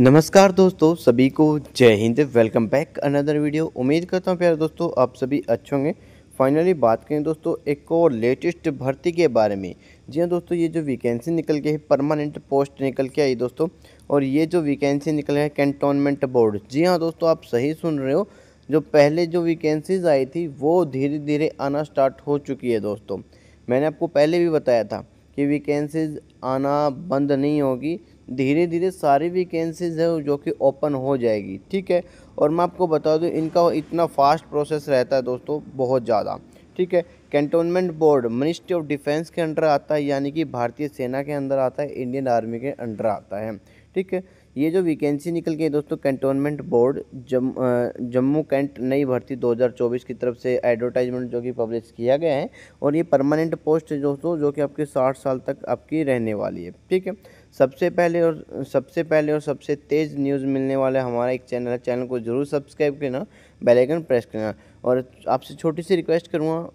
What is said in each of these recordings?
नमस्कार दोस्तों सभी को जय हिंद वेलकम बैक अनदर वीडियो उम्मीद करता हूँ प्यारे दोस्तों आप सभी अच्छे होंगे फाइनली बात करें दोस्तों एक और लेटेस्ट भर्ती के बारे में जी हाँ दोस्तों ये जो वैकेंसी निकल के है परमानेंट पोस्ट निकल के आई दोस्तों और ये जो वैकेंसी निकल है कैंटोनमेंट बोर्ड जी हाँ दोस्तों आप सही सुन रहे हो जो पहले जो वैकेंसीज आई थी वो धीरे धीरे आना स्टार्ट हो चुकी है दोस्तों मैंने आपको पहले भी बताया था कि वैकेंसीज आना बंद नहीं होगी धीरे धीरे सारी वैकेंसीज़ है जो कि ओपन हो जाएगी ठीक है और मैं आपको बता दूं इनका इतना फास्ट प्रोसेस रहता है दोस्तों बहुत ज़्यादा ठीक है cantonment board ministry of defence के अंडर आता है यानी कि भारतीय सेना के अंदर आता है इंडियन आर्मी के अंडर आता है ठीक है ये जो वैकेंसी निकल के दोस्तों कंटोनमेंट बोर्ड जम जम्मू कैंट नई भर्ती 2024 की तरफ से एडवर्टाइजमेंट जो कि पब्लिश किया गया है और ये परमानेंट पोस्ट है दोस्तों जो कि आपके 60 साल तक आपकी रहने वाली है ठीक है सबसे पहले और सबसे पहले और सबसे तेज़ न्यूज़ मिलने वाला हमारा एक चैनल है चैनल को ज़रूर सब्सक्राइब करना बेलाइकन प्रेस करना और आपसे छोटी सी रिक्वेस्ट करूँगा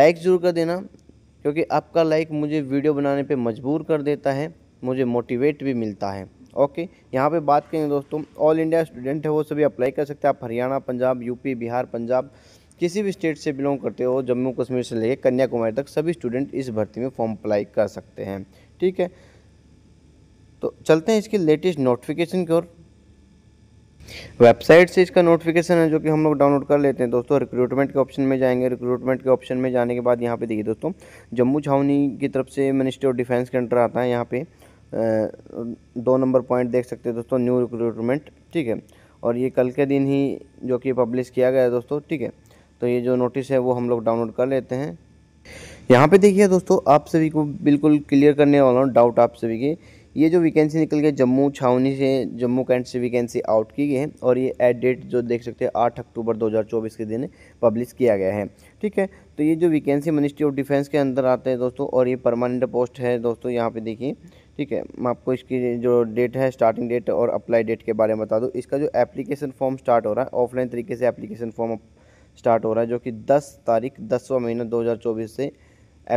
लाइक ज़रूर कर देना क्योंकि आपका लाइक मुझे वीडियो बनाने पर मजबूर कर देता है मुझे मोटिवेट भी मिलता है ओके यहाँ पे बात करें दोस्तों ऑल इंडिया स्टूडेंट है वो सभी अप्लाई कर सकते हैं आप हरियाणा पंजाब यूपी बिहार पंजाब किसी भी स्टेट से बिलोंग करते हो जम्मू कश्मीर से लेकर कन्याकुमारी तक सभी स्टूडेंट इस भर्ती में फॉर्म अप्लाई कर सकते हैं ठीक है तो चलते हैं इसकी लेटेस्ट नोटिफिकेशन की ओर वेबसाइट से इसका नोटिफिकेशन है जो कि हम लोग डाउनलोड कर लेते हैं दोस्तों रिक्रूटमेंट के ऑप्शन में जाएंगे रिक्रूटमेंट के ऑप्शन में जाने के बाद यहाँ पे देखिए दोस्तों जम्मू छावनी की तरफ से मिनिस्ट्री ऑफ डिफेंस के अंडर आता है यहाँ पे दो नंबर पॉइंट देख सकते हैं दोस्तों न्यू रिक्रूटमेंट ठीक है और ये कल के दिन ही जो कि पब्लिश किया गया है दोस्तों ठीक है तो ये जो नोटिस है वो हम लोग डाउनलोड कर लेते हैं यहाँ पे देखिए दोस्तों आप सभी को बिल्कुल क्लियर करने वाला हूँ डाउट आप सभी के ये जो वैकेंसी निकल गई जम्मू छावनी से जम्मू कैंट से वैकेंसी आउट की गई है और ये एट डेट जो देख सकते हैं आठ अक्टूबर 2024 के दिन पब्लिश किया गया है ठीक है तो ये जो वैकेंसी मिनिस्ट्री ऑफ डिफेंस के अंदर आते हैं दोस्तों और ये परमानेंट पोस्ट है दोस्तों यहाँ पे देखिए ठीक है मैं आपको इसकी जो डेट है स्टार्टिंग डेट और अप्लाई डेट के बारे में बता दूँ इसका जो एप्लीकेशन फॉर्म स्टार्ट हो रहा है ऑफलाइन तरीके से एप्लीकेशन फॉर्म स्टार्ट हो रहा है जो कि 10 तारीख दसवा महीना 2024 से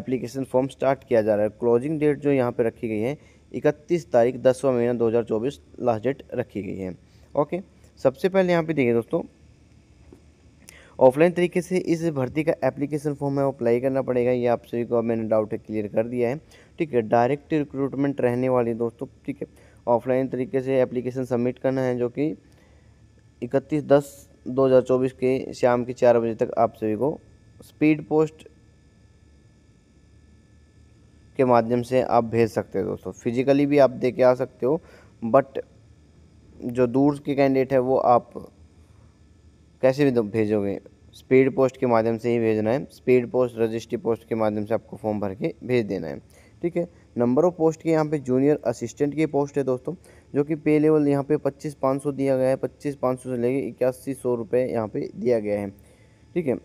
एप्लीकेशन फॉर्म स्टार्ट किया जा रहा है क्लोजिंग डेट जो यहाँ पर रखी गई है इकतीस तारीख दसवा महीना दो लास्ट डेट रखी गई है ओके सबसे पहले यहाँ पे देखिए दोस्तों ऑफलाइन तरीके से इस भर्ती का एप्लीकेशन फॉर्म है अप्लाई करना पड़ेगा ये आप सभी को मैंने डाउट क्लियर कर दिया है ठीक है डायरेक्ट रिक्रूटमेंट रहने वाली दोस्तों ठीक है ऑफलाइन तरीके से एप्लीकेशन सबमिट करना है जो कि इकतीस दस चौबीस के शाम के चार बजे तक आप सभी को स्पीड पोस्ट के माध्यम से आप भेज सकते हो दोस्तों फिजिकली भी आप दे के आ सकते हो बट जो दूर के कैंडिडेट है वो आप कैसे भी तो भेजोगे स्पीड पोस्ट के माध्यम से ही भेजना है स्पीड पोस्ट रजिस्ट्री पोस्ट के माध्यम से आपको फॉर्म भर के भेज देना है ठीक है नंबर ऑफ पोस्ट के यहाँ पे जूनियर असिस्टेंट की पोस्ट है दोस्तों जो कि पे लेवल यहाँ पे पच्चीस पाँच सौ दिया गया है पच्चीस पाँच सौ से लेके इक्यासी सौ रुपये यहाँ पे दिया गया है ठीक है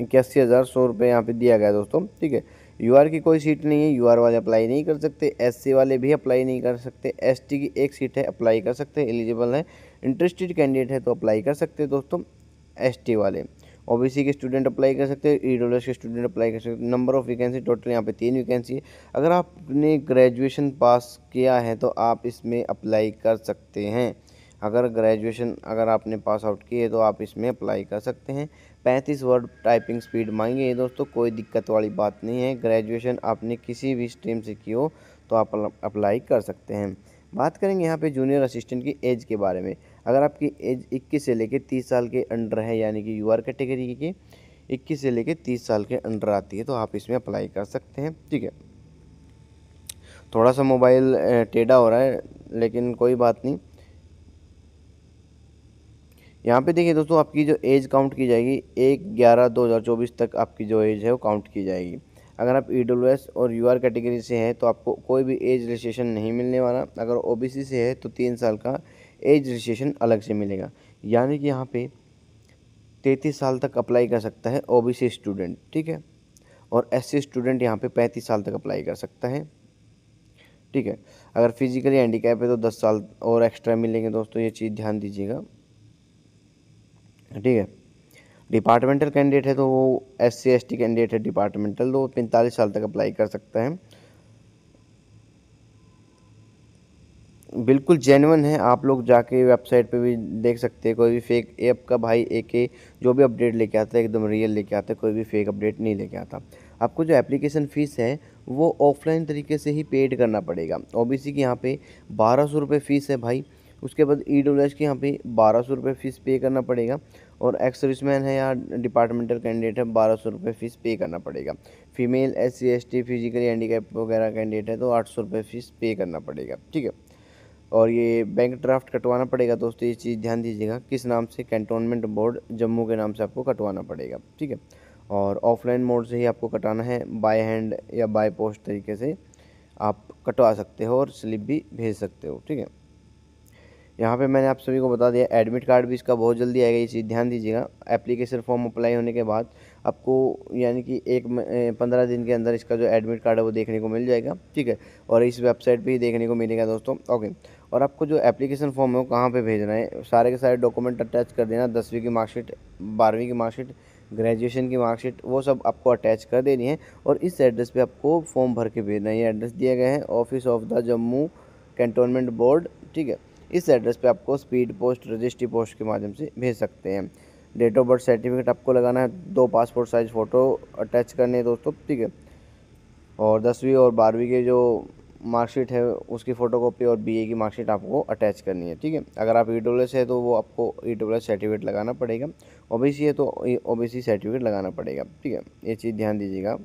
इक्यासी हज़ार सौ रुपये यहाँ पर दिया गया है दोस्तों ठीक है आर की कोई सीट नहीं है आर वाले अप्लाई नहीं कर सकते सी वाले भी अप्लाई नहीं कर सकते टी की एक सीट है अप्लाई कर सकते हैं एलिजिबल है इंटरेस्टेड कैंडिडेट है तो अप्लाई कर सकते हैं दोस्तों एस वाले ओ के स्टूडेंट अप्लाई कर सकते हैं ई e डब्ल्यू के स्टूडेंट अप्लाई कर सकते हैं नंबर ऑफ़ वैकेंसी टोटल यहाँ पे तीन वैकेंसी है अगर आपने ग्रेजुएशन पास किया है तो आप इसमें अप्लाई कर सकते हैं अगर ग्रेजुएशन अगर आपने पास आउट की है तो आप इसमें अप्लाई कर सकते हैं पैंतीस वर्ड टाइपिंग स्पीड मांगे दोस्तों कोई दिक्कत वाली बात नहीं है ग्रेजुएशन आपने किसी भी स्ट्रीम से की हो तो आप अप्लाई कर सकते हैं बात करेंगे यहाँ पे जूनियर असिस्टेंट की एज के बारे में अगर आपकी एज इक्कीस से लेकर तीस साल के अंडर है यानी कि यू आर कैटेगरी की इक्कीस से लेकर तीस साल के अंडर आती है तो आप इसमें अप्लाई कर सकते हैं ठीक है थोड़ा सा मोबाइल टेढ़ा हो रहा है लेकिन कोई बात नहीं यहाँ पे देखिए दोस्तों आपकी जो एज काउंट की जाएगी एक ग्यारह दो हज़ार चौबीस तक आपकी जो एज है वो काउंट की जाएगी अगर आप ई डब्ल्यू एस और यू आर कैटेगरी से हैं तो आपको कोई भी एज रजिस्ट्रेशन नहीं मिलने वाला अगर ओ बी सी से है तो तीन साल का एज रजिस्ट्रेशन अलग से मिलेगा यानी कि यहाँ पे तैंतीस साल तक अप्लाई कर सकता है ओबीसी स्टूडेंट ठीक है और एससी स्टूडेंट यहाँ पे पैंतीस साल तक अप्लाई कर सकता है ठीक है अगर फिजिकली हैंडीकैप है तो दस साल और एक्स्ट्रा मिलेंगे दोस्तों ये चीज़ ध्यान दीजिएगा ठीक है डिपार्टमेंटल कैंडिडेट है तो वो S C S T candidate है डिपार्टमेंटल तो पैंतालीस साल तक अप्लाई कर सकता है बिल्कुल जेनवन है आप लोग जाके वेबसाइट पे भी देख सकते हैं कोई भी फेक ऐप का भाई एक के जो भी अपडेट लेके आता है एकदम रियल लेके आता है कोई भी फेक अपडेट नहीं लेके आता आपको जो एप्लीकेशन फ़ीस है वो ऑफलाइन तरीके से ही पेड करना पड़ेगा ओ बी सी की यहाँ पे बारह सौ रुपये फ़ीस है भाई उसके बाद ई डब्ल्यू एच की यहाँ पे बारह सौ रुपये फ़ीस पे करना पड़ेगा और एक्स सर्विसमैन है या डिपार्टमेंटल कैंडिडेट है बारह सौ रुपये फ़ीस पे करना पड़ेगा female S C S T physically handicap वगैरह कैंडिडेट है तो आठ सौ रुपये फ़ीस पे करना पड़ेगा ठीक है और ये बैंक ड्राफ्ट कटवाना पड़ेगा दोस्तों ये चीज़ ध्यान दीजिएगा किस नाम से कैंटोनमेंट बोर्ड जम्मू के नाम से आपको कटवाना पड़ेगा ठीक है और ऑफलाइन मोड से ही आपको कटाना है बाय हैंड या बाय पोस्ट तरीके से आप कटवा सकते हो और स्लिप भी भेज सकते हो ठीक है यहाँ पे मैंने आप सभी को बता दिया एडमिट कार्ड भी इसका बहुत जल्दी आएगा ये चीज़ ध्यान दीजिएगा एप्लीकेशन फॉर्म अप्लाई होने के बाद आपको यानी कि एक पंद्रह दिन के अंदर इसका जो एडमिट कार्ड है वो देखने को मिल जाएगा ठीक है और इस वेबसाइट पर ही देखने को मिलेगा दोस्तों ओके और आपको जो एप्लीकेशन फॉर्म है वो कहाँ पर भेजना है सारे के सारे डॉक्यूमेंट अटैच कर देना दसवीं की मार्कशीट बारहवीं की मार्कशीट ग्रेजुएशन की मार्कशीट वो सब आपको अटैच कर देनी है और इस एड्रेस पे आपको फॉर्म भर के भेजना है ये एड्रेस दिया गया है office of the Jammu cantonment board ठीक है इस एड्रेस पे आपको स्पीड पोस्ट रजिस्ट्री पोस्ट के माध्यम से भेज सकते हैं डेट ऑफ बर्थ सर्टिफिकेट आपको लगाना है दो पासपोर्ट साइज़ फ़ोटो अटैच करने है दोस्तों ठीक है और दसवीं और बारहवीं के जो मार्कशीट है उसकी फ़ोटोकॉपी और बीए की मार्कशीट आपको अटैच करनी है ठीक है अगर आप ई डब्ल्यू एस है तो वो आपको ई डब्ल्यू एस सर्टिफिकेट लगाना पड़ेगा ओ बी सी है तो ओ बी सी सर्टिफिकेट लगाना पड़ेगा ठीक है ये चीज़ ध्यान दीजिएगा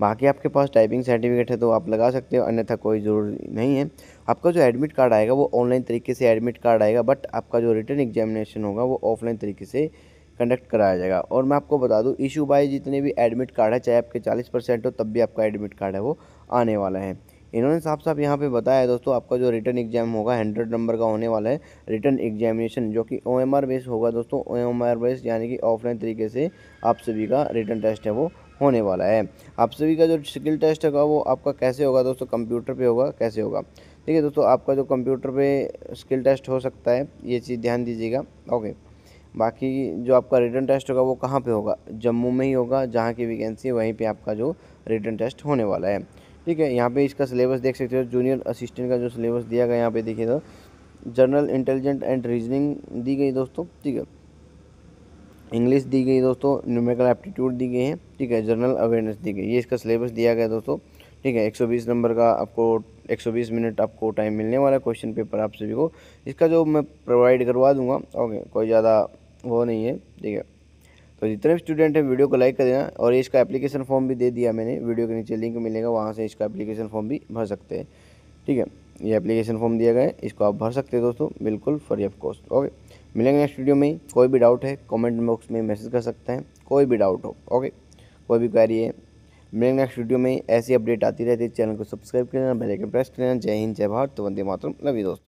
बाकी आपके पास टाइपिंग सर्टिफिकेट है तो आप लगा सकते हो अन्यथा कोई ज़रूरी नहीं है आपका जो एडमिट कार्ड आएगा वो ऑनलाइन तरीके से एडमिट कार्ड आएगा बट आपका जो रिटर्न एग्जामिनेशन होगा वो ऑफलाइन तरीके से कंडक्ट कराया जाएगा और मैं आपको बता दूं इशू बाय जितने भी एडमिट कार्ड है चाहे आपके 40 परसेंट हो तब भी आपका एडमिट कार्ड है वो आने वाला है इन्होंने साफ साफ यहाँ पे बताया है दोस्तों आपका जो रिटर्न एग्जाम होगा हंड्रेड नंबर का होने वाला है रिटर्न एग्जामिनेशन जो कि ओ एम आर बेस्ड होगा दोस्तों ओ एम आर बेस्ड यानी कि ऑफलाइन तरीके से आप सभी का रिटर्न टेस्ट है वो होने वाला है आप सभी का जो स्किल टेस्ट होगा वो आपका कैसे होगा दोस्तों कंप्यूटर पे होगा कैसे होगा ठीक है दोस्तों आपका जो कंप्यूटर पे स्किल टेस्ट हो सकता है ये चीज़ ध्यान दीजिएगा ओके बाकी जो आपका रिटर्न टेस्ट होगा वो कहाँ पे होगा जम्मू में ही होगा जहाँ की वैकेंसी वहीं पर आपका जो रिटर्न टेस्ट होने वाला है ठीक है यहाँ पे इसका सिलेबस देख सकते हो जूनियर असिस्टेंट का जो सिलेबस दिया गया यहाँ पे तो जनरल इंटेलिजेंट एंड रीजनिंग दी गई दोस्तों ठीक है इंग्लिश दी गई दोस्तों न्यूमेरिकल एप्टीट्यूड दी गई है ठीक है जनरल अवेयरनेस दी गई ये इसका सिलेबस दिया गया दोस्तों ठीक है 120 नंबर का आपको 120 मिनट आपको टाइम मिलने वाला है क्वेश्चन पेपर आप सभी को इसका जो मैं प्रोवाइड करवा दूंगा ओके कोई ज़्यादा वो नहीं है ठीक है तो जितने भी स्टूडेंट हैं वीडियो को लाइक कर देना और इसका एप्लीकेशन फॉर्म भी दे दिया मैंने वीडियो के नीचे लिंक मिलेगा वहाँ से इसका एप्लीकेशन फॉर्म भी भर सकते हैं ठीक है ये एप्लीकेशन फॉर्म दिया गया है इसको आप भर सकते हैं दोस्तों बिल्कुल फ्री ऑफ कॉस्ट ओके मिलेंगे नेक्स्ट वीडियो में कोई भी डाउट है कमेंट बॉक्स में मैसेज कर सकते हैं कोई भी डाउट हो ओके कोई भी क्वारी है मिलेंगे नेक्स्ट वीडियो में ऐसी अपडेट आती रहती है चैनल को सब्सक्राइब कर लेना बेल आइकन प्रेस कर लेना जय हिंद जय भारत तो वंदे मातरम लवी दोस्तों